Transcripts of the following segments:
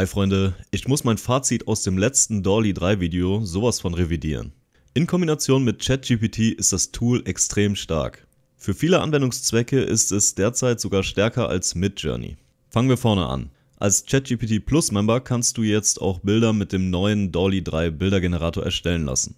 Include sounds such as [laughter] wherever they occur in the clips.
Hi Freunde, ich muss mein Fazit aus dem letzten Dolly 3 Video sowas von revidieren. In Kombination mit ChatGPT ist das Tool extrem stark. Für viele Anwendungszwecke ist es derzeit sogar stärker als Midjourney. Fangen wir vorne an. Als ChatGPT Plus Member kannst du jetzt auch Bilder mit dem neuen Dolly 3 Bildergenerator erstellen lassen.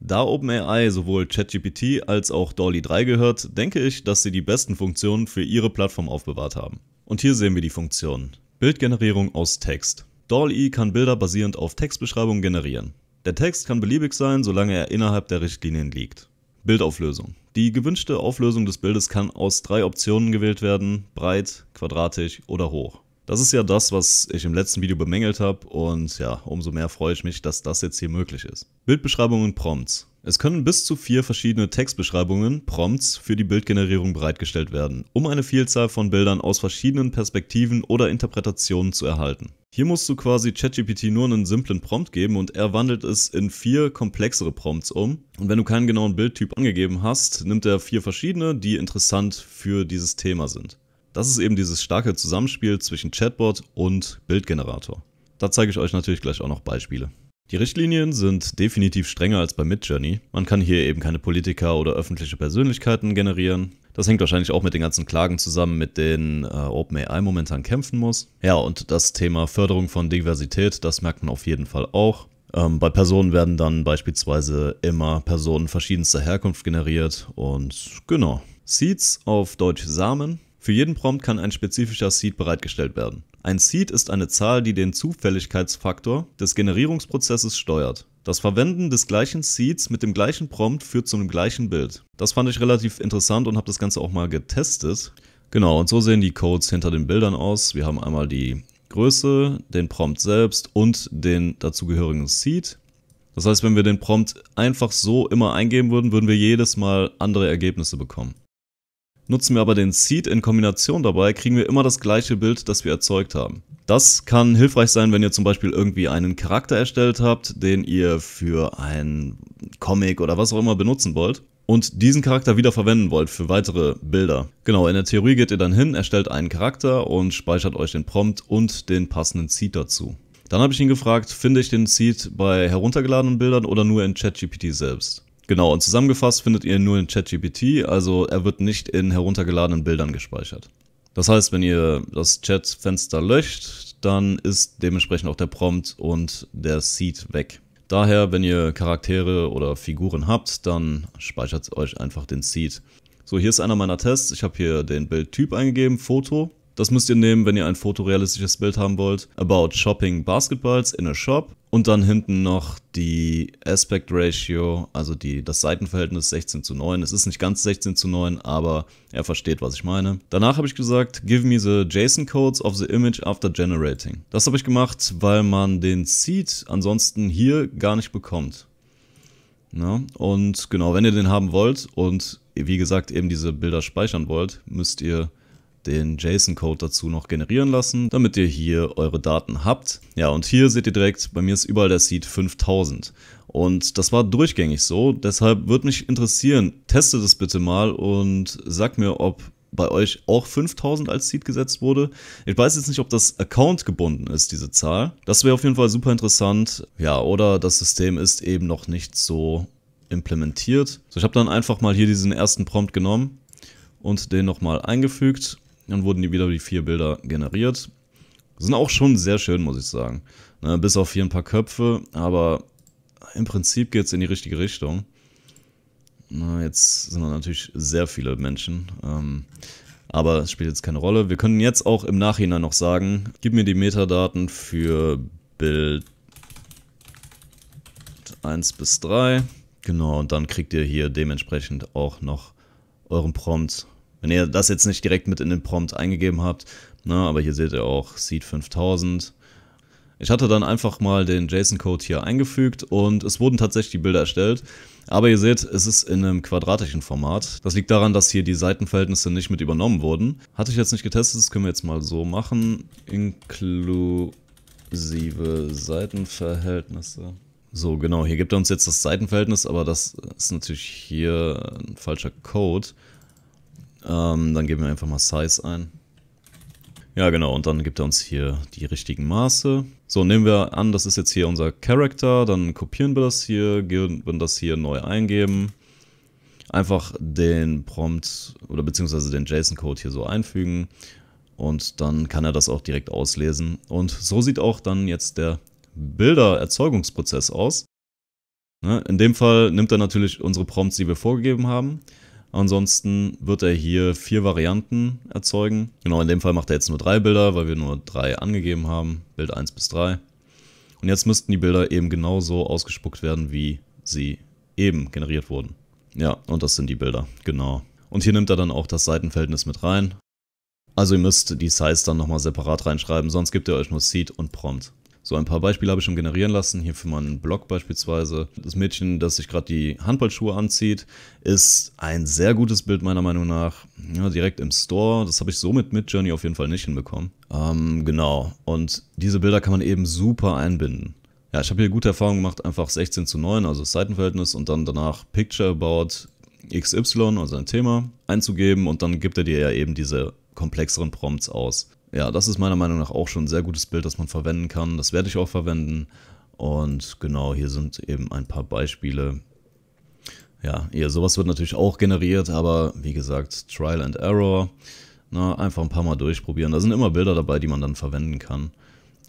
Da OpenAI sowohl ChatGPT als auch Dolly 3 gehört, denke ich, dass sie die besten Funktionen für ihre Plattform aufbewahrt haben. Und hier sehen wir die Funktionen. Bildgenerierung aus Text. DALL-E kann Bilder basierend auf Textbeschreibungen generieren. Der Text kann beliebig sein, solange er innerhalb der Richtlinien liegt. Bildauflösung. Die gewünschte Auflösung des Bildes kann aus drei Optionen gewählt werden: breit, quadratisch oder hoch. Das ist ja das, was ich im letzten Video bemängelt habe und ja, umso mehr freue ich mich, dass das jetzt hier möglich ist. Bildbeschreibungen Prompts. Es können bis zu vier verschiedene Textbeschreibungen, Prompts, für die Bildgenerierung bereitgestellt werden, um eine Vielzahl von Bildern aus verschiedenen Perspektiven oder Interpretationen zu erhalten. Hier musst du quasi ChatGPT nur einen simplen Prompt geben und er wandelt es in vier komplexere Prompts um. Und wenn du keinen genauen Bildtyp angegeben hast, nimmt er vier verschiedene, die interessant für dieses Thema sind. Das ist eben dieses starke Zusammenspiel zwischen Chatbot und Bildgenerator. Da zeige ich euch natürlich gleich auch noch Beispiele. Die Richtlinien sind definitiv strenger als bei Midjourney. Man kann hier eben keine Politiker oder öffentliche Persönlichkeiten generieren. Das hängt wahrscheinlich auch mit den ganzen Klagen zusammen, mit denen äh, OpenAI momentan kämpfen muss. Ja, und das Thema Förderung von Diversität, das merkt man auf jeden Fall auch. Ähm, bei Personen werden dann beispielsweise immer Personen verschiedenster Herkunft generiert und genau. Seeds auf Deutsch Samen für jeden Prompt kann ein spezifischer Seed bereitgestellt werden. Ein Seed ist eine Zahl, die den Zufälligkeitsfaktor des Generierungsprozesses steuert. Das Verwenden des gleichen Seeds mit dem gleichen Prompt führt zu einem gleichen Bild. Das fand ich relativ interessant und habe das Ganze auch mal getestet. Genau, und so sehen die Codes hinter den Bildern aus. Wir haben einmal die Größe, den Prompt selbst und den dazugehörigen Seed. Das heißt, wenn wir den Prompt einfach so immer eingeben würden, würden wir jedes Mal andere Ergebnisse bekommen. Nutzen wir aber den Seed in Kombination dabei, kriegen wir immer das gleiche Bild, das wir erzeugt haben. Das kann hilfreich sein, wenn ihr zum Beispiel irgendwie einen Charakter erstellt habt, den ihr für einen Comic oder was auch immer benutzen wollt und diesen Charakter wieder verwenden wollt für weitere Bilder. Genau, in der Theorie geht ihr dann hin, erstellt einen Charakter und speichert euch den Prompt und den passenden Seed dazu. Dann habe ich ihn gefragt, finde ich den Seed bei heruntergeladenen Bildern oder nur in ChatGPT selbst? Genau, und zusammengefasst findet ihr nur in ChatGPT, also er wird nicht in heruntergeladenen Bildern gespeichert. Das heißt, wenn ihr das Chat-Fenster löscht, dann ist dementsprechend auch der Prompt und der Seed weg. Daher, wenn ihr Charaktere oder Figuren habt, dann speichert euch einfach den Seed. So, hier ist einer meiner Tests. Ich habe hier den Bildtyp eingegeben, Foto. Das müsst ihr nehmen, wenn ihr ein fotorealistisches Bild haben wollt. About Shopping Basketballs in a Shop. Und dann hinten noch die Aspect Ratio, also die, das Seitenverhältnis 16 zu 9. Es ist nicht ganz 16 zu 9, aber er versteht, was ich meine. Danach habe ich gesagt, give me the JSON codes of the image after generating. Das habe ich gemacht, weil man den Seed ansonsten hier gar nicht bekommt. Na? Und genau, wenn ihr den haben wollt und wie gesagt eben diese Bilder speichern wollt, müsst ihr den JSON-Code dazu noch generieren lassen, damit ihr hier eure Daten habt. Ja, und hier seht ihr direkt, bei mir ist überall der Seed 5000. Und das war durchgängig so, deshalb würde mich interessieren, testet es bitte mal und sagt mir, ob bei euch auch 5000 als Seed gesetzt wurde. Ich weiß jetzt nicht, ob das Account gebunden ist, diese Zahl. Das wäre auf jeden Fall super interessant. Ja, oder das System ist eben noch nicht so implementiert. So, ich habe dann einfach mal hier diesen ersten Prompt genommen und den nochmal eingefügt. Dann wurden die wieder die vier Bilder generiert. Sind auch schon sehr schön, muss ich sagen. Ne, bis auf hier ein paar Köpfe, aber im Prinzip geht es in die richtige Richtung. Na, jetzt sind natürlich sehr viele Menschen. Ähm, aber es spielt jetzt keine Rolle. Wir können jetzt auch im Nachhinein noch sagen, gib mir die Metadaten für Bild 1 bis 3. Genau, und dann kriegt ihr hier dementsprechend auch noch euren Prompt wenn ihr das jetzt nicht direkt mit in den Prompt eingegeben habt, na, ne, aber hier seht ihr auch Seed 5000. Ich hatte dann einfach mal den JSON-Code hier eingefügt und es wurden tatsächlich die Bilder erstellt. Aber ihr seht, es ist in einem quadratischen Format. Das liegt daran, dass hier die Seitenverhältnisse nicht mit übernommen wurden. Hatte ich jetzt nicht getestet, das können wir jetzt mal so machen. Inklusive Seitenverhältnisse. So, genau, hier gibt er uns jetzt das Seitenverhältnis, aber das ist natürlich hier ein falscher Code. Ähm, dann geben wir einfach mal Size ein. Ja, genau, und dann gibt er uns hier die richtigen Maße. So, nehmen wir an, das ist jetzt hier unser Character, dann kopieren wir das hier, geben das hier neu eingeben. Einfach den Prompt oder beziehungsweise den JSON-Code hier so einfügen und dann kann er das auch direkt auslesen. Und so sieht auch dann jetzt der Bildererzeugungsprozess aus. Ne, in dem Fall nimmt er natürlich unsere Prompts, die wir vorgegeben haben, Ansonsten wird er hier vier Varianten erzeugen. Genau, in dem Fall macht er jetzt nur drei Bilder, weil wir nur drei angegeben haben. Bild 1 bis 3. Und jetzt müssten die Bilder eben genauso ausgespuckt werden, wie sie eben generiert wurden. Ja, und das sind die Bilder, genau. Und hier nimmt er dann auch das Seitenverhältnis mit rein. Also ihr müsst die Size dann nochmal separat reinschreiben, sonst gibt ihr euch nur Seed und Prompt. So ein paar Beispiele habe ich schon generieren lassen, hier für meinen Blog beispielsweise. Das Mädchen, das sich gerade die Handballschuhe anzieht, ist ein sehr gutes Bild meiner Meinung nach. Ja, direkt im Store, das habe ich so mit Midjourney auf jeden Fall nicht hinbekommen. Ähm, genau, und diese Bilder kann man eben super einbinden. Ja, ich habe hier gute Erfahrungen gemacht, einfach 16 zu 9, also Seitenverhältnis und dann danach Picture About XY, also ein Thema, einzugeben und dann gibt er dir ja eben diese komplexeren Prompts aus ja, das ist meiner Meinung nach auch schon ein sehr gutes Bild, das man verwenden kann. Das werde ich auch verwenden. Und genau, hier sind eben ein paar Beispiele. Ja, ja sowas wird natürlich auch generiert, aber wie gesagt, Trial and Error. Na, einfach ein paar Mal durchprobieren. Da sind immer Bilder dabei, die man dann verwenden kann.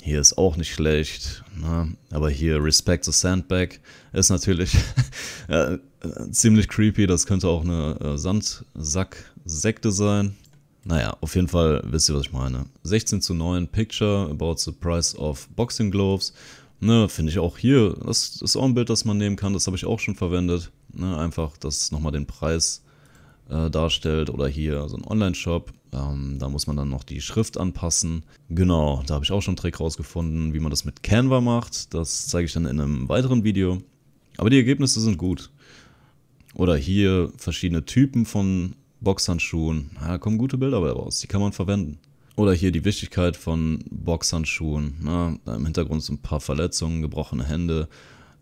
Hier ist auch nicht schlecht. Na, aber hier Respect the Sandbag ist natürlich ja, [laughs] äh, äh, ziemlich creepy. Das könnte auch eine äh, Sandsack-Sekte sein. Naja, auf jeden Fall wisst ihr, was ich meine. 16 zu 9 Picture about the price of Boxing Gloves. Ne, finde ich auch hier, das ist auch ein Bild, das man nehmen kann, das habe ich auch schon verwendet. Ne, einfach, dass es nochmal den Preis äh, darstellt oder hier so ein Online-Shop. Ähm, da muss man dann noch die Schrift anpassen. Genau, da habe ich auch schon einen Trick rausgefunden, wie man das mit Canva macht. Das zeige ich dann in einem weiteren Video. Aber die Ergebnisse sind gut. Oder hier verschiedene Typen von Boxhandschuhen. Ja, da kommen gute Bilder bei raus, die kann man verwenden. Oder hier die Wichtigkeit von Boxhandschuhen. Na, Im Hintergrund sind ein paar Verletzungen, gebrochene Hände.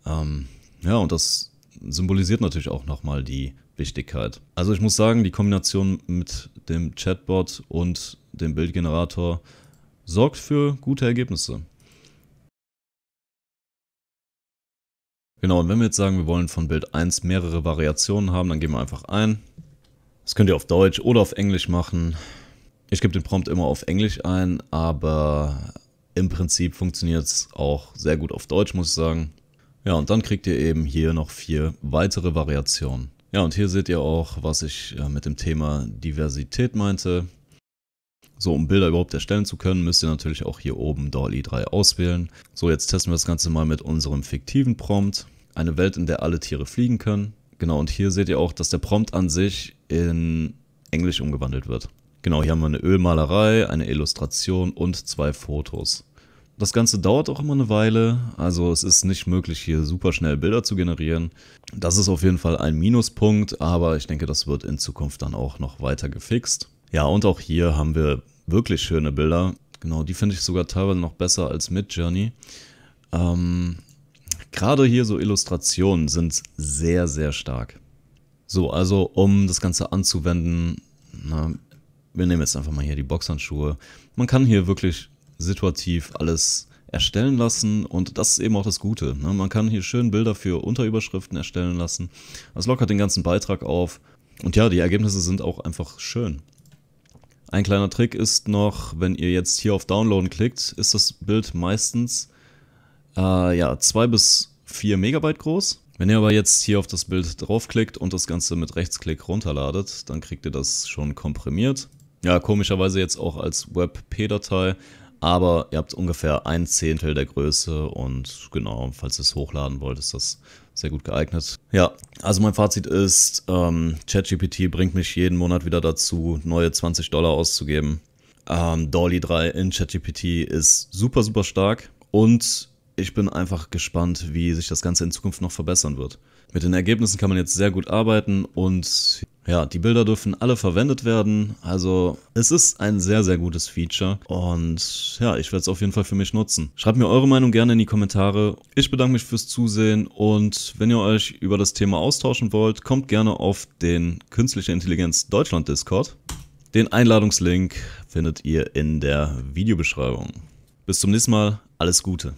Ähm, ja, und das symbolisiert natürlich auch nochmal die Wichtigkeit. Also ich muss sagen, die Kombination mit dem Chatbot und dem Bildgenerator sorgt für gute Ergebnisse. Genau, und wenn wir jetzt sagen, wir wollen von Bild 1 mehrere Variationen haben, dann gehen wir einfach ein, das könnt ihr auf Deutsch oder auf Englisch machen. Ich gebe den Prompt immer auf Englisch ein, aber im Prinzip funktioniert es auch sehr gut auf Deutsch, muss ich sagen. Ja, und dann kriegt ihr eben hier noch vier weitere Variationen. Ja, und hier seht ihr auch, was ich äh, mit dem Thema Diversität meinte. So, um Bilder überhaupt erstellen zu können, müsst ihr natürlich auch hier oben DALL-E 3 auswählen. So, jetzt testen wir das Ganze mal mit unserem fiktiven Prompt. Eine Welt, in der alle Tiere fliegen können. Genau, und hier seht ihr auch, dass der Prompt an sich in Englisch umgewandelt wird. Genau, hier haben wir eine Ölmalerei, eine Illustration und zwei Fotos. Das Ganze dauert auch immer eine Weile, also es ist nicht möglich, hier super schnell Bilder zu generieren. Das ist auf jeden Fall ein Minuspunkt, aber ich denke, das wird in Zukunft dann auch noch weiter gefixt. Ja, und auch hier haben wir wirklich schöne Bilder. Genau, die finde ich sogar teilweise noch besser als Midjourney. Ähm, Gerade hier so Illustrationen sind sehr, sehr stark. So, also um das Ganze anzuwenden, na, wir nehmen jetzt einfach mal hier die Boxhandschuhe. Man kann hier wirklich situativ alles erstellen lassen und das ist eben auch das Gute. Ne? Man kann hier schön Bilder für Unterüberschriften erstellen lassen. Das lockert den ganzen Beitrag auf. Und ja, die Ergebnisse sind auch einfach schön. Ein kleiner Trick ist noch, wenn ihr jetzt hier auf Downloaden klickt, ist das Bild meistens äh, ja, 2 bis 4 Megabyte groß. Wenn ihr aber jetzt hier auf das Bild draufklickt und das Ganze mit Rechtsklick runterladet, dann kriegt ihr das schon komprimiert. Ja, komischerweise jetzt auch als WebP-Datei, aber ihr habt ungefähr ein Zehntel der Größe und genau, falls ihr es hochladen wollt, ist das sehr gut geeignet. Ja, also mein Fazit ist, ähm, ChatGPT bringt mich jeden Monat wieder dazu, neue 20 Dollar auszugeben. Ähm, Dolly 3 in ChatGPT ist super, super stark und ich bin einfach gespannt, wie sich das Ganze in Zukunft noch verbessern wird. Mit den Ergebnissen kann man jetzt sehr gut arbeiten und ja, die Bilder dürfen alle verwendet werden. Also es ist ein sehr, sehr gutes Feature und ja, ich werde es auf jeden Fall für mich nutzen. Schreibt mir eure Meinung gerne in die Kommentare. Ich bedanke mich fürs Zusehen und wenn ihr euch über das Thema austauschen wollt, kommt gerne auf den Künstliche Intelligenz Deutschland Discord. Den Einladungslink findet ihr in der Videobeschreibung. Bis zum nächsten Mal, alles Gute.